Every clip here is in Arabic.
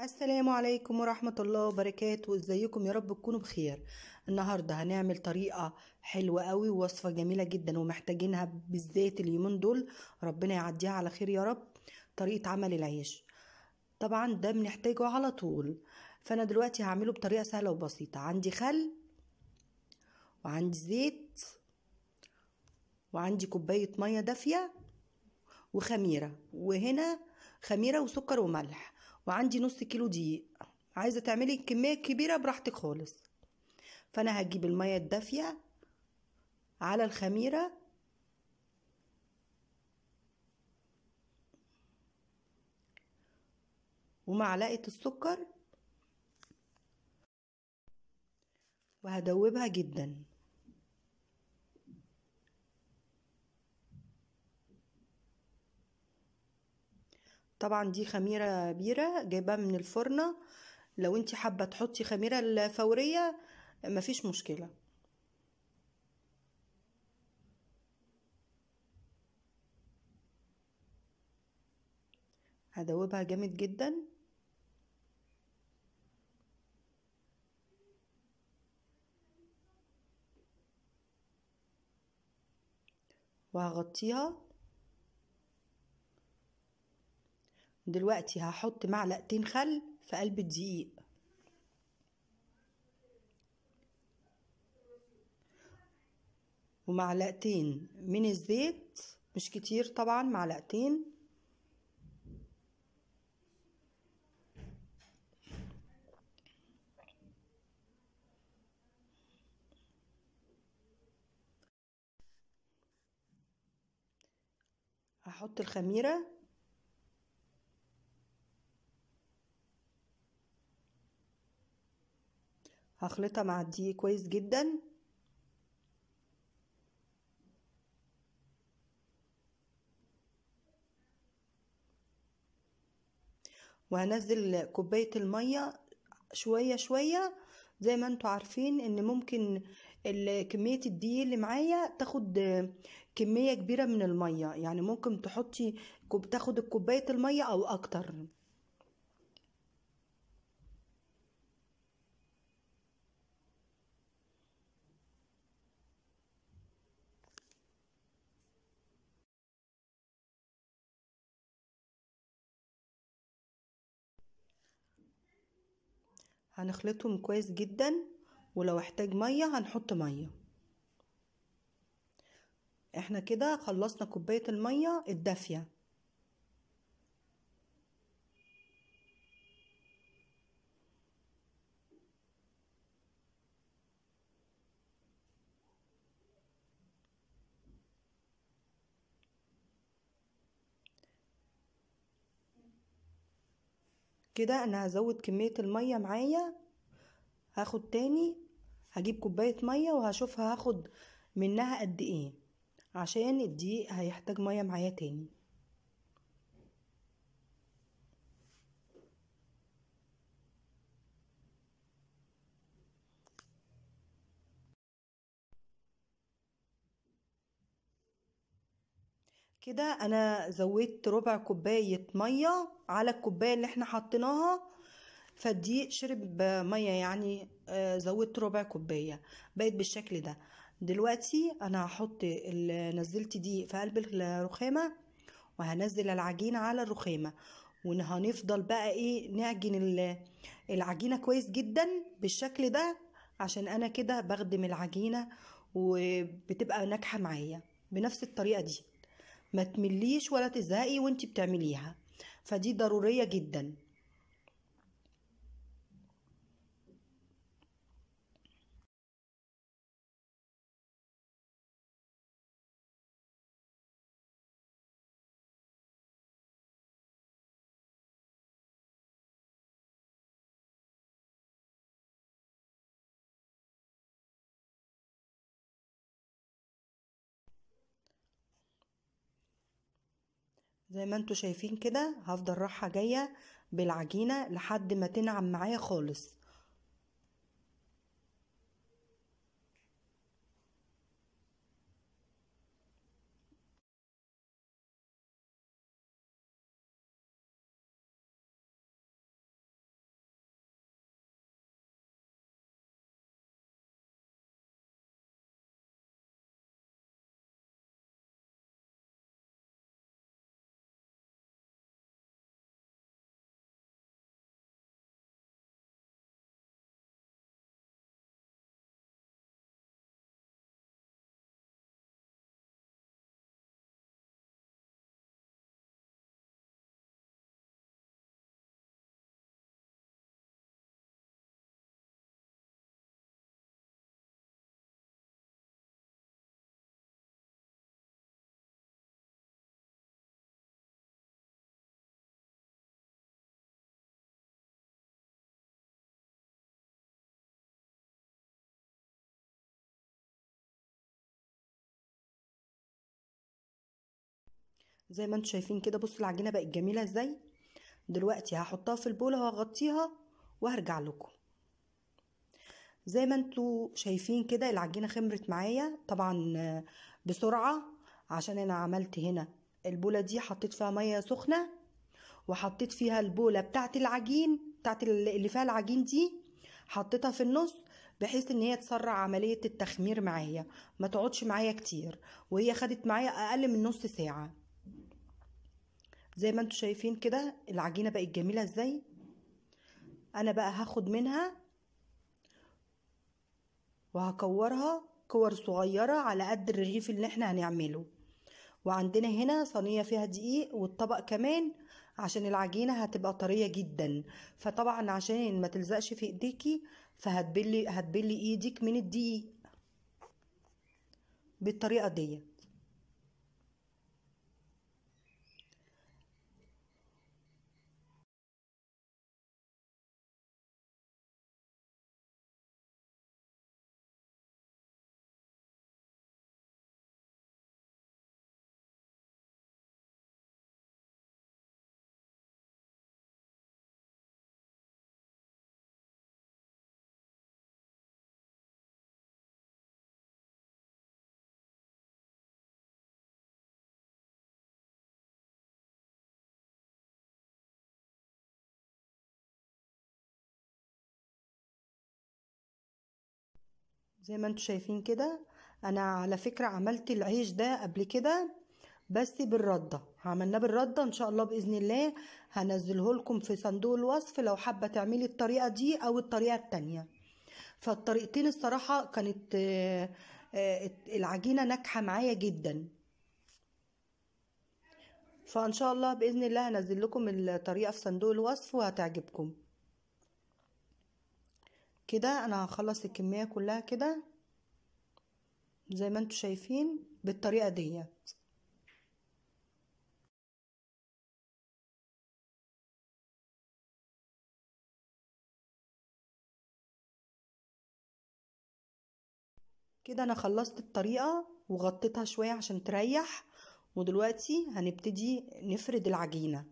السلام عليكم ورحمة الله وبركاته ازيكم يا رب تكونوا بخير النهاردة هنعمل طريقة حلوة قوي ووصفة جميلة جدا ومحتاجينها بالذات اليومين دول ربنا يعديها على خير يا رب طريقة عمل العيش طبعا ده بنحتاجه على طول فانا دلوقتي هعمله بطريقة سهلة وبسيطة عندي خل وعندي زيت وعندي كوباية مية دافية وخميرة وهنا خميرة وسكر وملح وعندي نص كيلو دقيق عايزه تعملي كميه كبيره براحتك خالص فانا هجيب الميه الدافيه على الخميره ومعلقه السكر وهدوبها جدا طبعا دي خميرة بيرة جايباها من الفرنة لو انت حابة تحطي خميرة الفورية مفيش مشكلة هدوبها جامد جدا وهغطيها دلوقتي هحط معلقتين خل في قلب الدقيق ومعلقتين من الزيت مش كتير طبعا معلقتين هحط الخميره هخلطها مع الدقيق كويس جدا وهنزل كوباية المية شوية شوية زي ما انتوا عارفين ان ممكن كمية الدقيق اللي معايا تاخد كمية كبيرة من المية يعني ممكن تحطي تاخد كوباية المية او اكتر هنخلطهم كويس جدا ولو احتاج مية هنحط مية احنا كده خلصنا كوباية المية الدافية كده انا هزود كمية المية معايا هاخد تاني هجيب كوباية مية وهشوفها هاخد منها قد ايه عشان الدقيق هيحتاج مية معايا تاني كده انا زودت ربع كوبايه ميه على الكوبايه اللي احنا حطيناها فدي شرب ميه يعني آه، زودت ربع كوبايه بقت بالشكل ده دلوقتي انا هحط نزلت دي في قلب الرخامه وهنزل العجين على الرخامه وهنفضل بقى ايه نعجن العجينه كويس جدا بالشكل ده عشان انا كده بخدم العجينه وبتبقى ناجحه معايا بنفس الطريقه دي ما تمليش ولا تزهقي وانت بتعمليها فدي ضرورية جدا زي ما انتوا شايفين كده هفضل رايحه جايه بالعجينه لحد ما تنعم معايا خالص زي ما انتم شايفين كده بصوا العجينه بقت جميله ازاي دلوقتي هحطها في البوله وهغطيها وهرجع لكم زي ما انتم شايفين كده العجينه خمرت معايا طبعا آه، بسرعه عشان انا عملت هنا البوله دي حطيت فيها ميه سخنه وحطيت فيها البوله بتاعت العجين بتاعت اللي فيها العجين دي حطيتها في النص بحيث ان هي تسرع عمليه التخمير معايا ما تقعدش معايا كتير وهي خدت معايا اقل من نص ساعه زي ما انتوا شايفين كده العجينة بقت جميلة ازاي انا بقى هاخد منها وهكورها كور صغيرة على قد الرغيف اللي احنا هنعمله وعندنا هنا صينية فيها دقيق والطبق كمان عشان العجينة هتبقى طرية جدا فطبعا عشان ما تلزقش في ايديكي فهتبلي هتبلي ايدك من الدقيق بالطريقة ديت زي ما انتوا شايفين كده انا على فكرة عملت العيش ده قبل كده بس بالردة عملناه بالردة ان شاء الله باذن الله هنزله لكم في صندوق الوصف لو حابة تعملي الطريقة دي او الطريقة التانية فالطريقتين الصراحة كانت آه، آه، العجينة ناجحة معايا جدا فان شاء الله باذن الله هنزل لكم الطريقة في صندوق الوصف وهتعجبكم كده انا هخلص الكميه كلها كده زي ما انتم شايفين بالطريقه ديت كده انا خلصت الطريقه وغطيتها شويه عشان تريح ودلوقتي هنبتدي نفرد العجينه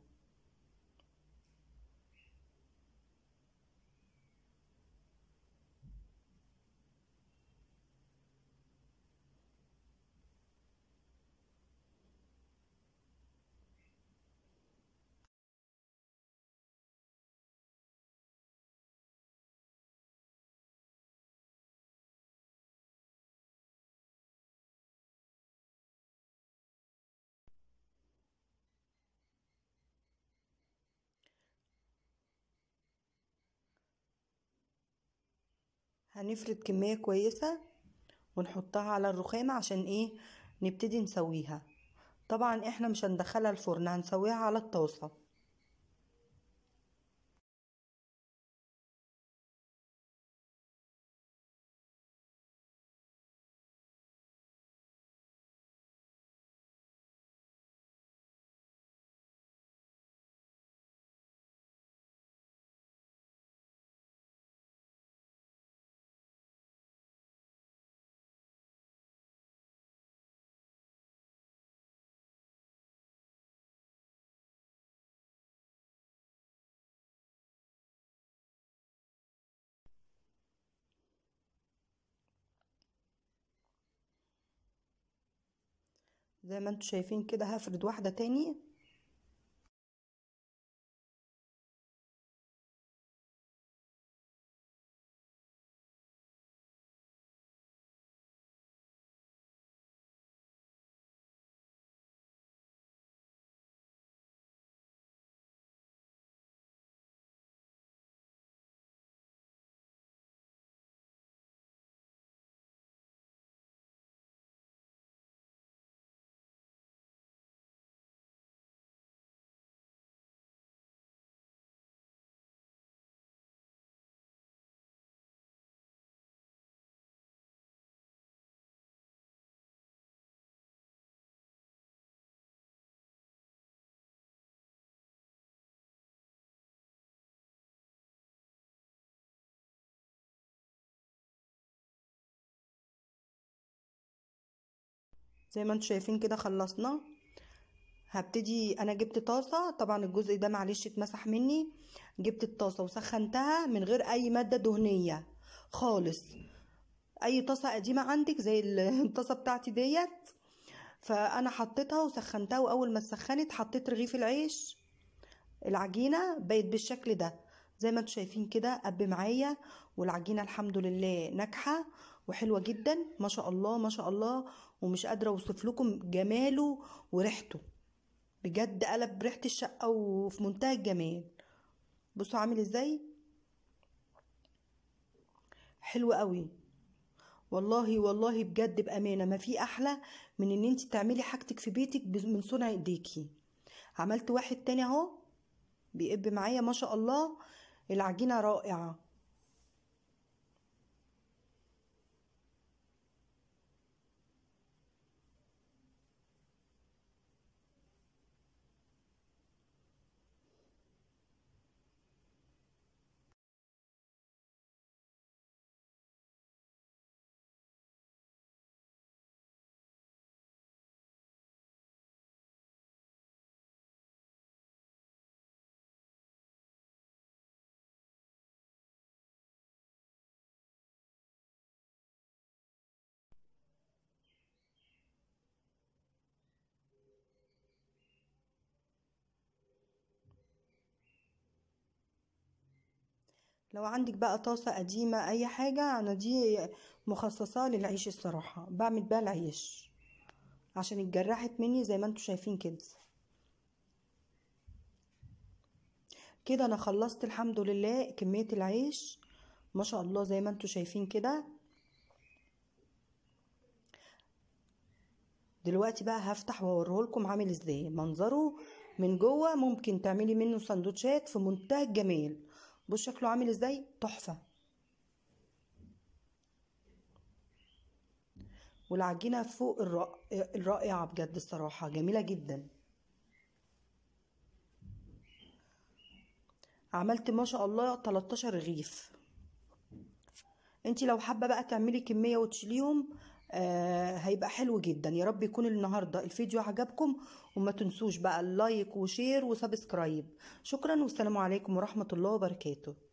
هنفرد كمية كويسة ونحطها على الرخامة عشان ايه نبتدي نسويها طبعا احنا مش هندخلها الفرن هنسويها على الطاسة زي ما انتوا شايفين كده هفرد واحدة تاني زي ما انتم شايفين كده خلصنا هبتدي انا جبت طاسه طبعا الجزء ده معلش اتمسح مني جبت الطاسه وسخنتها من غير اي ماده دهنيه خالص اي طاسه قديمه عندك زي الطاسه بتاعتي ديت فانا حطيتها وسخنتها واول ما اتسخنت حطيت رغيف العيش العجينه بقت بالشكل ده زي ما انتم شايفين كده قب معايا والعجينه الحمد لله ناجحه وحلوه جدا ما شاء الله ما شاء الله ومش قادرة أوصف لكم جماله وريحته بجد قلب ريحة الشقة وفي منتهى الجمال بصوا عامل ازاي حلو قوي والله والله بجد بأمانة ما في أحلى من إن أنت تعملي حاجتك في بيتك من صنع إيديكي عملت واحد تاني أهو بيقب معايا ما شاء الله العجينة رائعة لو عندك بقى طاسة قديمة أي حاجة أنا دي مخصصة للعيش الصراحة بعمل بقى العيش عشان اتجرحت مني زي ما انتوا شايفين كده كده انا خلصت الحمد لله كمية العيش ما شاء الله زي ما انتوا شايفين كده دلوقتي بقى هفتح لكم عامل ازاي منظره من جوه ممكن تعملي منه سندوتشات في منتهى الجمال بص شكله عامل ازاي تحفة والعجينة فوق الرائعة بجد الصراحة جميلة جدا عملت ما شاء الله 13 رغيف انتي لو حابة بقى تعملي كمية وتشيليهم آه هيبقى حلو جدا يا رب يكون النهاردة الفيديو عجبكم وما تنسوش بقى اللايك وشير وسبسكرايب شكرا والسلام عليكم ورحمة الله وبركاته